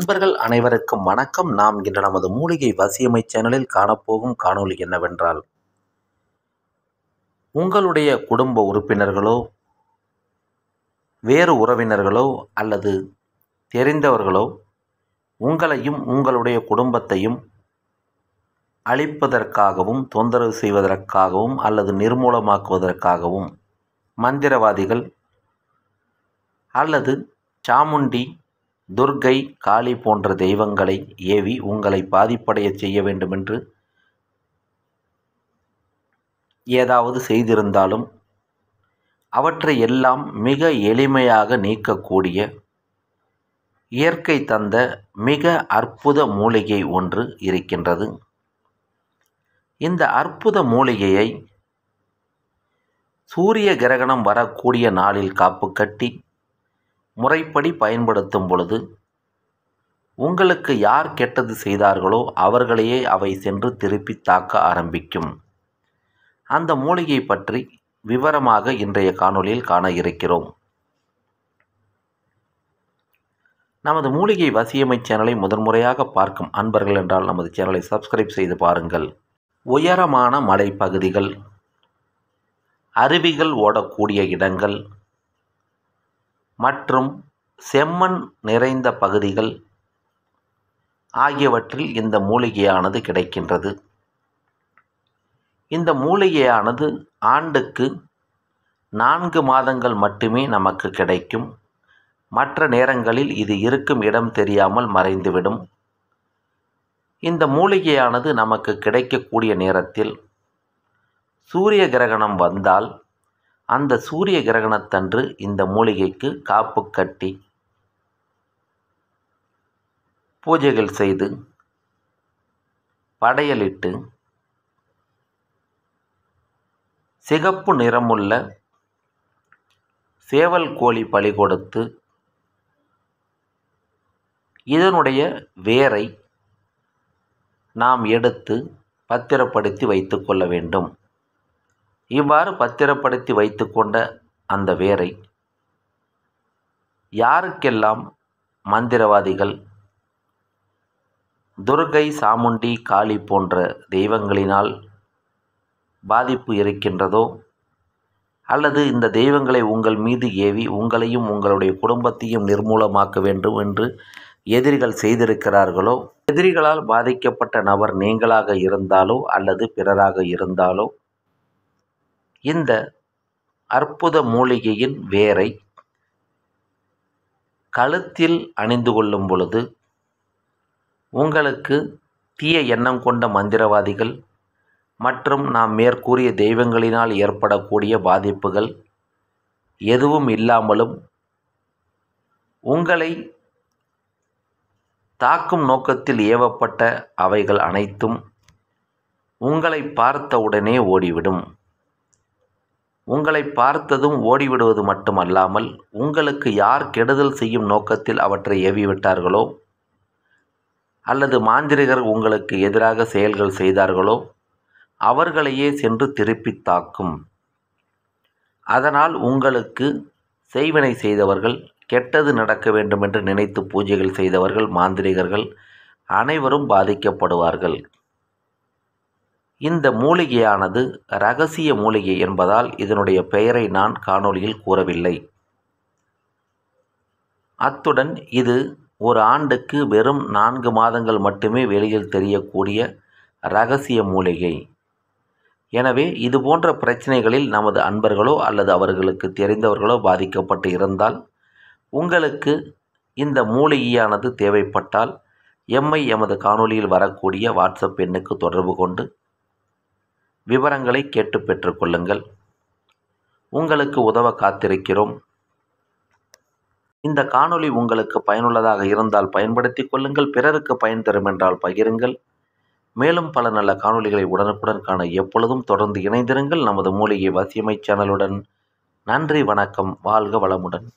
நண்பர்கள் அனைவருக்கும் வணக்கம் நாம் இன்று நமது மூலிகை வசியமை சேனலில் காணப்போகும் காணொலி என்னவென்றால் உங்களுடைய குடும்ப உறுப்பினர்களோ வேறு உறவினர்களோ அல்லது தெரிந்தவர்களோ உங்களையும் உங்களுடைய குடும்பத்தையும் அழிப்பதற்காகவும் தொந்தரவு செய்வதற்காகவும் அல்லது நிர்மூலமாக்குவதற்காகவும் மந்திரவாதிகள் அல்லது சாமுண்டி துர்கை காளி போன்ற தெய்வங்களை ஏவி உங்களை பாதிப்படையச் செய்ய வேண்டுமென்று ஏதாவது செய்திருந்தாலும் அவற்றை எல்லாம் மிக எளிமையாக நீக்கக்கூடிய இயற்கை தந்த மிக அற்புத மூலிகை ஒன்று இருக்கின்றது இந்த அற்புத மூலிகையை சூரிய கிரகணம் வரக்கூடிய நாளில் காப்பு கட்டி முறைப்படி பயன்படுத்தும் பொழுது உங்களுக்கு யார் கெட்டது செய்தார்களோ அவர்களையே அவை சென்று திருப்பி தாக்க ஆரம்பிக்கும் அந்த மூலிகை பற்றி விவரமாக இன்றைய காணொளியில் காண இருக்கிறோம் நமது மூலிகை வசியமை சேனலை முதன்முறையாக பார்க்கும் அன்பர்கள் என்றால் நமது சேனலை சப்ஸ்கிரைப் செய்து பாருங்கள் உயரமான மலைப்பகுதிகள் அருவிகள் ஓடக்கூடிய இடங்கள் மற்றும் செம்மண் நிறைந்த பகுதிகள் ஆகியவற்றில் இந்த மூலிகையானது கிடைக்கின்றது இந்த மூலிகையானது ஆண்டுக்கு நான்கு மாதங்கள் மட்டுமே நமக்கு கிடைக்கும் மற்ற நேரங்களில் இது இருக்கும் இடம் தெரியாமல் மறைந்துவிடும் இந்த மூலிகையானது நமக்கு கிடைக்கக்கூடிய நேரத்தில் சூரிய கிரகணம் வந்தால் அந்த சூரிய கிரகணத்தன்று இந்த மூலிகைக்கு காப்பு கட்டி பூஜைகள் செய்து படையலிட்டு சிகப்பு நிறமுள்ள சேவல் கோழி பலி கொடுத்து இதனுடைய வேரை நாம் எடுத்து பத்திரப்படுத்தி வைத்து கொள்ள வேண்டும் இவ்வாறு பத்திரப்படுத்தி வைத்து கொண்ட அந்த வேரை யாருக்கெல்லாம் மந்திரவாதிகள் துர்கை சாமுண்டி காளி போன்ற தெய்வங்களினால் பாதிப்பு இருக்கின்றதோ அல்லது இந்த தெய்வங்களை உங்கள் மீது ஏவி உங்களையும் உங்களுடைய குடும்பத்தையும் நிர்மூலமாக்க வேண்டும் என்று எதிரிகள் செய்திருக்கிறார்களோ எதிரிகளால் பாதிக்கப்பட்ட நபர் நீங்களாக இருந்தாலோ அல்லது பிறராக இருந்தாலோ இந்த அற்புத மூலிகையின் வேரை கழுத்தில் அணிந்து கொள்ளும் பொழுது உங்களுக்கு தீய எண்ணம் கொண்ட மந்திரவாதிகள் மற்றும் நாம் மேற்கூறிய தெய்வங்களினால் ஏற்படக்கூடிய பாதிப்புகள் எதுவும் இல்லாமலும் உங்களை தாக்கும் நோக்கத்தில் ஏவப்பட்ட அவைகள் அனைத்தும் உங்களை பார்த்தவுடனே ஓடிவிடும் உங்களை பார்த்ததும் ஓடிவிடுவது மட்டுமல்லாமல் உங்களுக்கு யார் கெடுதல் செய்யும் நோக்கத்தில் அவற்றை ஏவிவிட்டார்களோ அல்லது மாந்திரிகர் உங்களுக்கு எதிராக செயல்கள் செய்தார்களோ அவர்களையே சென்று திருப்பி தாக்கும் அதனால் உங்களுக்கு செய்வினை செய்தவர்கள் கெட்டது நடக்க வேண்டும் என்று நினைத்து பூஜைகள் செய்தவர்கள் மாந்திரிகர்கள் அனைவரும் பாதிக்கப்படுவார்கள் இந்த மூலிகையானது இரகசிய மூலிகை என்பதால் இதனுடைய பெயரை நான் காணொளியில் கூறவில்லை அத்துடன் இது ஒரு ஆண்டுக்கு வெறும் நான்கு மாதங்கள் மட்டுமே வெளியில் தெரியக்கூடிய இரகசிய மூலிகை எனவே இது போன்ற பிரச்சனைகளில் நமது அன்பர்களோ அல்லது அவர்களுக்கு தெரிந்தவர்களோ பாதிக்கப்பட்டு இருந்தால் உங்களுக்கு இந்த மூலிகையானது தேவைப்பட்டால் எம்மை எமது காணொலியில் வரக்கூடிய வாட்ஸ்அப் எண்ணுக்கு தொடர்பு கொண்டு விவரங்களை கேட்டு பெற்றுக்கொள்ளுங்கள் உங்களுக்கு உதவ காத்திருக்கிறோம் இந்த காணொளி உங்களுக்கு பயனுள்ளதாக இருந்தால் பயன்படுத்திக் கொள்ளுங்கள் பிறருக்கு பயன் தரும் என்றால் பகிருங்கள் மேலும் பல நல்ல காணொளிகளை உடனுக்குடன் காண எப்பொழுதும் தொடர்ந்து இணைந்திருங்கள் நமது மூலிகை வசியமை சேனலுடன் நன்றி வணக்கம் வாழ்க வளமுடன்